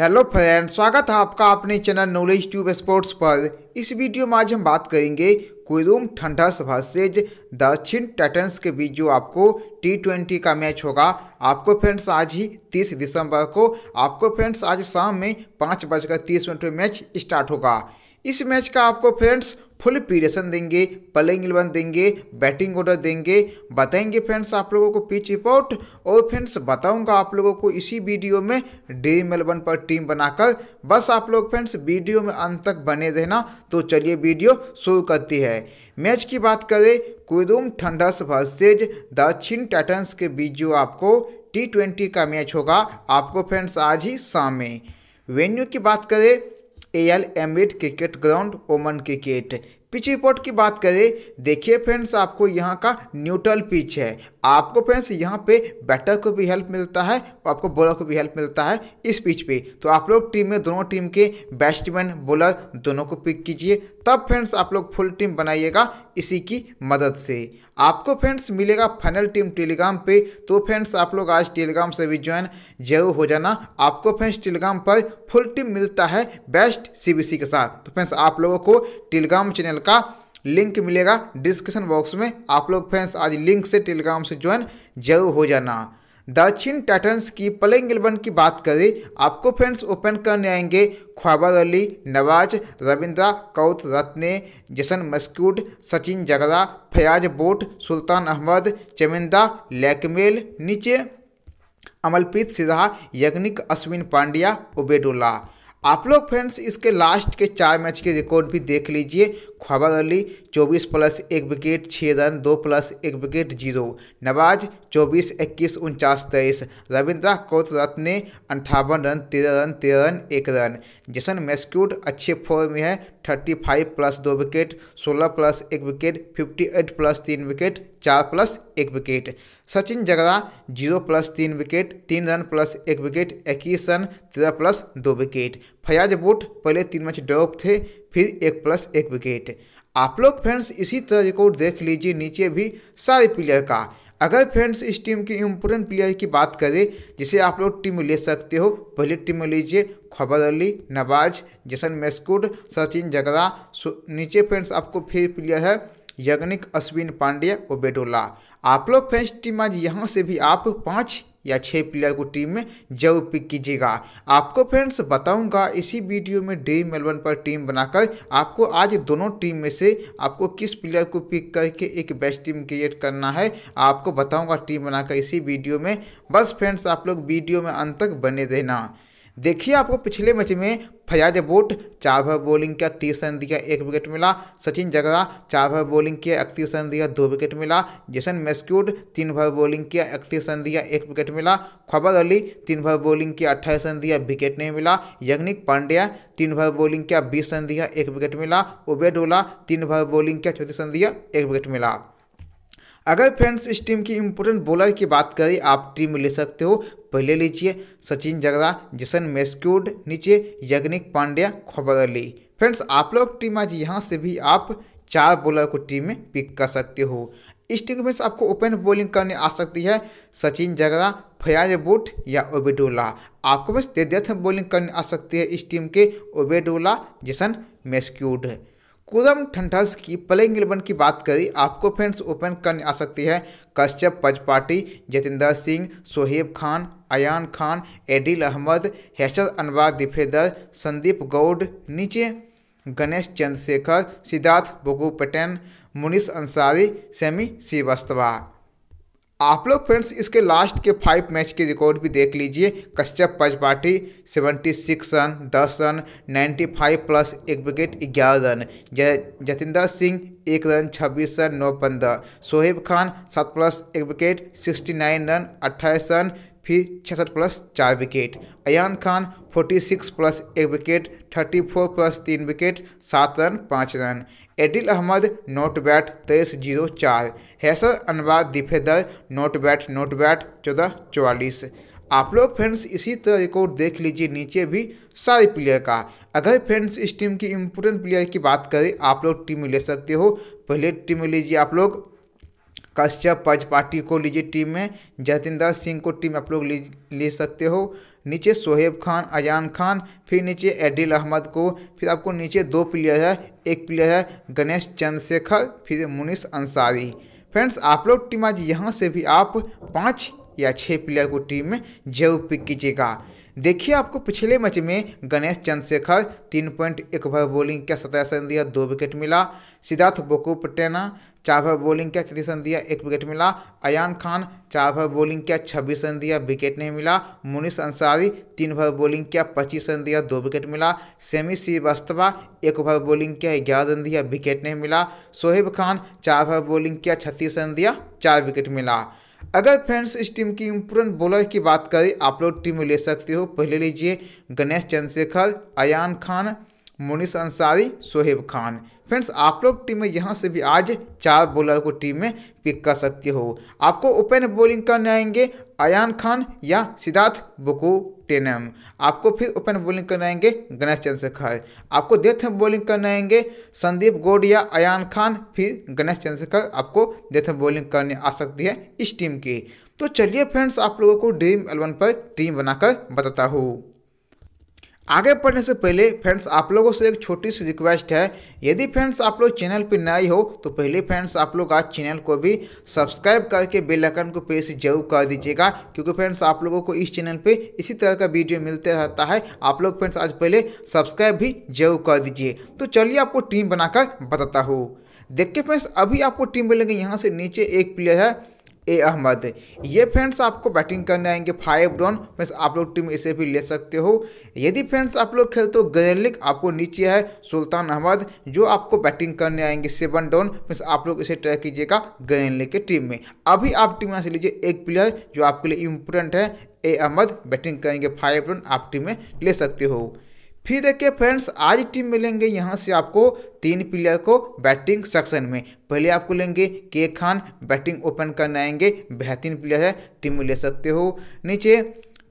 hello friend स्वागत है आपका अपने चैनल नॉलेज ट्यूब स्पोर्ट्स पर इस वीडियो में आज हम बात करेंगे कुरुम ठंडस वर्सेज दक्षिण टाइटन्स के बीच जो आपको टी ट्वेंटी का मैच होगा आपको फ्रेंड्स आज ही तीस दिसंबर को आपको फ्रेंड्स आज शाम में पाँच बजकर तीस मिनट में मैच स्टार्ट होगा इस मैच का आपको फ्रेंड्स फुल पीरेशन देंगे प्लेइंग इलेवन देंगे बैटिंग ऑर्डर देंगे बताएंगे फ्रेंड्स आप लोगों को पिच रिपोर्ट और फ्रेंड्स बताऊंगा आप लोगों को इसी वीडियो में ड्रीम इलेवन पर टीम बनाकर बस आप लोग फ्रेंड्स वीडियो में अंत तक बने रहना तो चलिए वीडियो शुरू करती है मैच की बात करें कुदुम ठंडस वर्सेज दक्षिण टाइटन्स के बीच जो आपको टी ट्वेंटी का मैच होगा आपको फ्रेंड्स आज ही शाम में वेन्यू की बात करें ए एल एमिड cricket ground Oman cricket pitch report की बात करें देखिए फ्रेंड्स आपको यहाँ का न्यूट्रल पिच है आपको फ्रेंड्स यहाँ पे बैटर को भी हेल्प मिलता है और आपको बॉलर को भी हेल्प मिलता है इस पिच पे तो आप लोग टीम में दोनों टीम के बैट्समैन बॉलर दोनों को पिक कीजिए तब फ्रेंड्स आप लोग फुल टीम बनाइएगा इसी की मदद से आपको फ्रेंड्स मिलेगा फाइनल टीम टेलीग्राम पे तो फ्रेंड्स आप लोग आज टेलीग्राम से भी ज्वाइन जरूर हो जाना आपको फ्रेंड्स टेलीग्राम पर फुल टीम मिलता है बेस्ट सीबीसी के साथ तो फ्रेंड्स आप लोगों को टेलीग्राम चैनल का लिंक मिलेगा डिस्क्रिप्शन बॉक्स में आप लोग फ्रेंड्स आज लिंक से टेलीग्राम से ज्वाइन जरूर हो जाना दक्षिण टाइटन्स की प्लेइंग इलेवन की बात करें आपको फ्रेंड्स ओपन करने आएंगे ख्वाबर अली नवाज रविंद्रा कौत रत्ने जसन मस्कूड सचिन जगरा फयाज बोट सुल्तान अहमद चमिंदा लैकमेल नीचे अमलप्रीत सिन्हा यज्ञिक अश्विन पांड्या उबेडुल्ला आप लोग फ्रेंड्स इसके लास्ट के चार मैच के रिकॉर्ड भी देख लीजिए ख्वाबर अली 24 प्लस एक विकेट छः रन दो प्लस एक विकेट जीरो नवाज चौबीस इक्कीस उनचास तेईस रविंद्रा कोतरत ने अंठावन रन तेरह रन तेरह रन एक रन जैसन मेस्क्यूट अच्छे फॉर्म में है थर्टी फाइव प्लस दो विकेट सोलह प्लस एक विकेट फिफ्टी एट प्लस तीन विकेट चार प्लस एक wicket Sachin Jagra zero plus तीन विकेट तीन रन प्लस एक विकेट इक्कीस रन तेरह प्लस दो विकेट फयाज बुट पहले तीन मैच ड्रॉप थे फिर एक प्लस एक विकेट आप लोग फ्रेंड्स इसी तरह रिकॉर्ड देख लीजिए नीचे भी सारे प्लेयर का अगर फ्रेंड्स इस टीम के इम्पोर्टेंट प्लेयर की बात करें जिसे आप लोग टीम ले सकते हो पहले टीम में लीजिए खबर अली नवाज जसन मेस्कुड सचिन जगरा नीचे फ्रेंड्स आपको फिर प्लेयर है यज्ञिक अश्विन पांड्या ओबेडोला आप लोग फ्रेंड्स टीम आज यहाँ से भी आप पाँच या छः प्लेयर को टीम में जब पिक कीजिएगा आपको फ्रेंड्स बताऊंगा इसी वीडियो में ड्रीम एलेवन पर टीम बनाकर आपको आज दोनों टीम में से आपको किस प्लेयर को पिक करके एक बेस्ट टीम क्रिएट करना है आपको बताऊंगा टीम बनाकर इसी वीडियो में बस फ्रेंड्स आप लोग वीडियो में अंत तक बने रहना देखिए आपको पिछले मैच में फयाज बूट चार ओवर बॉलिंग किया तीस रन दिया एक विकेट मिला सचिन जगरा चार ओवर बॉलिंग किया इकतीस रन दिया दो विकेट मिला जैसन मेस्क्यूड तीन ओवर बॉलिंग किया इकतीस रन दिया एक विकेट मिला खबर अली तीन ओवर बॉलिंग किया अट्ठाईस रन दिया विकेट नहीं मिला यग्निक पांड्या तीन ओवर बॉलिंग किया बीस रन दिया एक विकेट मिला उबेडोला तीन ओवर बॉलिंग किया चौंतीस रन दिया एक विकेट मिला अगर फ्रेंड्स इस टीम की इम्पोर्टेंट बॉलर की बात करें आप टीम ले सकते हो पहले लीजिए सचिन जगदा जिसन मेस्क्यूड नीचे यज्ञिक पांड्या खबर अली फ्रेंड्स आप लोग टीम आज यहाँ से भी आप चार बॉलर को टीम में पिक कर सकते हो इस टीम में आपको ओपन बॉलिंग करने आ सकती है सचिन जगरा फयाज बुट या ओबेडोला आपको बस तेजस्थ बॉलिंग करने आ सकती है इस टीम के ओबेडोला जिसन मेस्क्यूड कुदम ठंडस की प्लेइंग इलेवन की बात करी आपको फ्रेंड्स ओपन करने आ सकती है कश्यप पजपाटी जितेंद्र सिंह सोहेब खान अयान खान एडिल अहमद हैशर अनवार दिफेदर संदीप गौड नीचे गणेश चंद्रशेखर सिद्धार्थ बोगू पटेन मुनिस अंसारी सेमी श्रीवास्तवा आप लोग फ्रेंड्स इसके लास्ट के फाइव मैच के रिकॉर्ड भी देख लीजिए Kashyap Pachpathi seventy six run दस रन नाइन्टी फाइव प्लस एक विकेट ग्यारह रन जतिंदर सिंह एक रन छब्बीस रन नौ पंद्रह सोहेब खान सात प्लस एक विकेट सिक्सटी नाइन रन अट्ठाईस रन फिर छियासठ प्लस चार विकेट अयान खान 46 प्लस एक विकेट 34 प्लस तीन विकेट सात रन पाँच run Adil Ahmed not bat तेईस जीरो चार हैसर अनवाद दिफेदर नोट बैट नोट बैट चौदह चौवालीस आप लोग फ्रेंड्स इसी तरह रिकॉर्ड देख लीजिए नीचे भी सारे प्लेयर का अगर फ्रेंड्स इस टीम की इम्पोर्टेंट प्लेयर की बात करें आप लोग टीम में ले सकते हो पहले टीम में लीजिए आप लोग कश्यप पजपाटी को लीजिए टीम में जतिंदर सिंह को टीम आप लोग ले सकते हो नीचे सोहेब खान अजान खान फिर नीचे एडिल अहमद को फिर आपको नीचे दो प्लेयर है एक प्लेयर है गणेश चंद्रशेखर फिर मुनीष अंसारी फ्रेंड्स आप लोग टीम आज यहाँ से भी आप पाँच या छः प्लेयर को टीम में जरूर पिक कीजिएगा देखिए आपको पिछले मैच में गणेश चंद्रशेखर तीन पॉइंट एक ओवर बॉलिंग क्या सत्रह रन दिया दो विकेट मिला सिद्धार्थ बोकोपटेना चार ओवर बॉलिंग क्या तीस रन दिया एक विकेट मिला अयान खान चार ओवर बॉलिंग क्या छब्बीस रन दिया विकेट नहीं मिला मुनीष अंसारी तीन ओवर बॉलिंग क्या पच्चीस रन दिया दो विकेट मिला सेमी श्रीवास्तवा एक ओवर बॉलिंग क्या ग्यारह रन दिया विकेट नहीं मिला सोहेब खान चार ओवर बॉलिंग क्या छत्तीस रन दिया चार विकेट मिला अगर फ्रेंड्स इस टीम की इम्पोर्टेंट बॉलर की बात करें आप लोग टीम में ले सकते हो पहले लीजिए गणेश चंद्रशेखर अयान खान मुनिस अंसारी सोहेब खान फ्रेंड्स आप लोग टीम में यहाँ से भी आज चार बॉलर को टीम में पिक कर सकते हो आपको ओपन बॉलिंग करने आएंगे अयान खान या सिद्धार्थ बुकू टेनम आपको फिर ओपन बॉलिंग करने आएंगे गणेश चंद्रशेखर आपको डेथ में बॉलिंग करने आएंगे संदीप गोड या अयान खान फिर गणेश चंद्रशेखर आपको डेथ में बॉलिंग करने आ सकती है इस टीम की तो चलिए फ्रेंड्स आप लोगों को ड्रीम एलेवन पर टीम बनाकर बताता हूँ आगे पढ़ने से पहले फ्रेंड्स आप लोगों से एक छोटी सी रिक्वेस्ट है यदि फ्रेंड्स आप लोग चैनल पर नए हो तो पहले फ्रेंड्स आप लोग आज चैनल को भी सब्सक्राइब करके बेल आइकन को प्रेस जरूर कर दीजिएगा क्योंकि फ्रेंड्स आप लोगों को इस चैनल पे इसी तरह का वीडियो मिलते रहता है आप लोग फ्रेंड्स आज पहले सब्सक्राइब भी जरूर कर दीजिए तो चलिए आपको टीम बनाकर बताता हूँ देखिए फ्रेंड्स अभी आपको टीम मिलेंगे यहाँ से नीचे एक प्लेयर है ए अहमद ये फ्रेंड्स आपको बैटिंग करने आएंगे फाइव डाउन फ्रेंड्स आप लोग टीम इसे भी ले सकते हो यदि फ्रेंड्स आप लोग खेलते हो गजलिक आपको नीचे है सुल्तान अहमद जो आपको बैटिंग करने आएंगे सेवन डॉन फ्रेंड्स आप लोग इसे ट्राई कीजिएगा गजलिक के टीम में अभी आप टीम यहाँ से लीजिए एक प्लेयर जो आपके लिए इम्पोर्टेंट है ए अहमद बैटिंग करेंगे फाइव रन आप टीम में ले सकते हो फिर देखिए फ्रेंड्स आज टीम मिलेंगे यहाँ से आपको तीन प्लेयर को बैटिंग सेक्शन में पहले आपको लेंगे के खान बैटिंग ओपन करने आएंगे बेहतरीन प्लेयर है टीम में ले सकते हो नीचे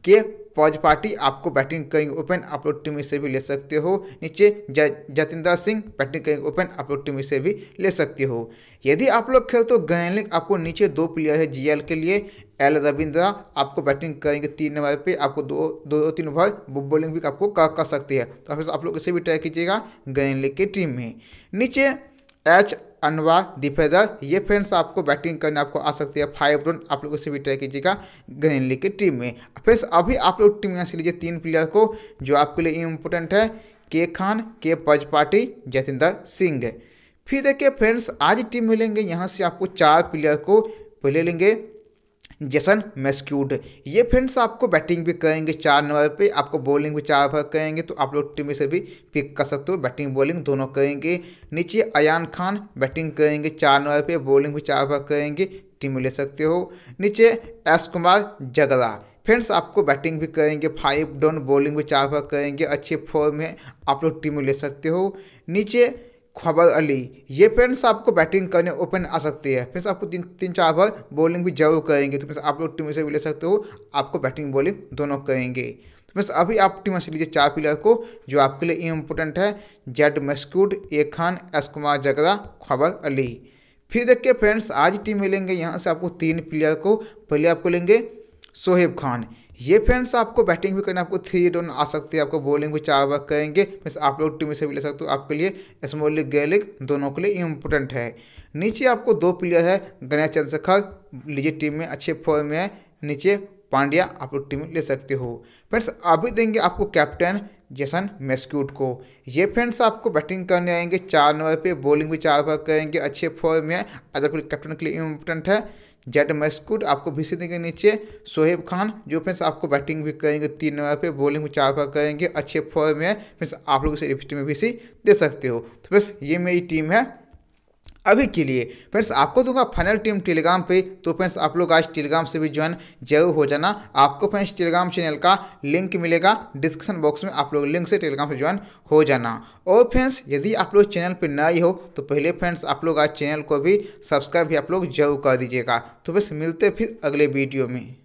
के पॉज पार्टी आपको बैटिंग करेंगे ओपन आप लोग टीम से भी ले सकते हो नीचे जतिंदर सिंह बैटिंग करेंगे ओपन आप लोग टीम से भी ले सकते हो यदि आप लोग तो हो गैनलिंग आपको नीचे दो प्लेयर है जीएल के लिए एल रविंद्रा आपको बैटिंग करेंगे तीन नंबर पे आपको दो दो, दो तीन ओवर बॉलिंग भी आपको कर, कर सकती है तो आप लोग इसे भी ट्राई कीजिएगा गैनलिंग की टीम में नीचे एच अनवा डिफेदर ये फ्रेंड्स आपको बैटिंग करने आपको आ सकती है फाइव रन आप लोग उसे भी ट्राई कीजिएगा ग्रीन लीग की टीम में फ्रेंड्स अभी आप लोग टीम यहाँ से लीजिए तीन प्लेयर को जो आपके लिए इम्पोर्टेंट है के खान के पार्टी जतिंदर सिंह फिर देखिए फ्रेंड्स आज टीम मिलेंगे यहाँ से आपको चार प्लेयर को पहले लेंगे जैसन मेस्क्यूड ये फ्रेंड्स आपको बैटिंग भी करेंगे चार नंबर पे आपको बॉलिंग भी चार ओवर करेंगे तो आप लोग टीम से भी पिक कर सकते हो बैटिंग बॉलिंग दोनों करेंगे नीचे अयान खान बैटिंग करेंगे चार नंबर पे बॉलिंग भी चार ओवर करेंगे टीम में ले सकते हो नीचे एस कुमार जगरा फ्रेंड्स आपको बैटिंग भी करेंगे फाइव डाउन बॉलिंग भी चार ओवर करेंगे अच्छे फॉर्म में आप लोग टीम में ले सकते हो नीचे ख्वाबा अली ये फ्रेंड्स आपको बैटिंग करने ओपन आ सकती है फिर आपको तीन तीन चार ओवर बॉलिंग भी जरूर करेंगे तो फिर आप लोग टीम से भी ले सकते हो आपको बैटिंग बॉलिंग दोनों करेंगे तो फ्रेंड्स अभी आप टीम से लीजिए चार प्लेयर को जो आपके लिए इम्पोर्टेंट है जेड मस्कूड ए खान एस कुमार जगरा ख्वाबर अली फिर देखिए फ्रेंड्स आज टीम में लेंगे यहाँ से आपको तीन प्लेयर को पहले आपको लेंगे सोहेब खान ये फ्रेंड्स आपको बैटिंग भी करना आपको थ्री डोन आ सकती है आपको बॉलिंग भी चार वर्क करेंगे मीन्स आप लोग टीम से भी ले सकते हो आपके लिए स्मॉल लीग गैर दोनों के लिए इम्पोर्टेंट है नीचे आपको दो प्लेयर है गणेश चंद्रशेखर लीजिए टीम में अच्छे फॉर्म में है नीचे पांड्या आप लोग टीम ले सकते हो फ्रेंड्स अभी देंगे आपको कैप्टन जेसन मेस्क्यूट को ये फ्रेंड्स आपको बैटिंग करने आएंगे चार नंबर पे बॉलिंग भी चार बार करेंगे अच्छे फॉर्म में अदर फिर कैप्टन के लिए इम्पोर्टेंट है जेड मेस्क्यूट आपको भी देंगे नीचे सोहेब खान जो फ्रेंड्स आपको बैटिंग भी करेंगे तीन नंबर पर बॉलिंग भी चार बार करेंगे अच्छे फॉर्म में फ्रेंड्स आप लोग इसे रिफ्ट में भी दे सकते हो तो बस ये मेरी टीम है अभी के लिए फ्रेंड्स आपको दूंगा फाइनल टीम टेलीग्राम पे तो फ्रेंड्स आप लोग आज टेलीग्राम से भी ज्वाइन जरूर हो जाना आपको फ्रेंड्स टेलीग्राम चैनल का लिंक मिलेगा डिस्क्रिप्शन बॉक्स में आप लोग लिंक से टेलीग्राम से ज्वाइन हो जाना और फ्रेंड्स यदि आप लोग चैनल पर नए हो तो पहले फ्रेंड्स आप लोग आज चैनल को भी सब्सक्राइब भी आप लोग जरूर कर दीजिएगा तो बस मिलते फिर अगले वीडियो में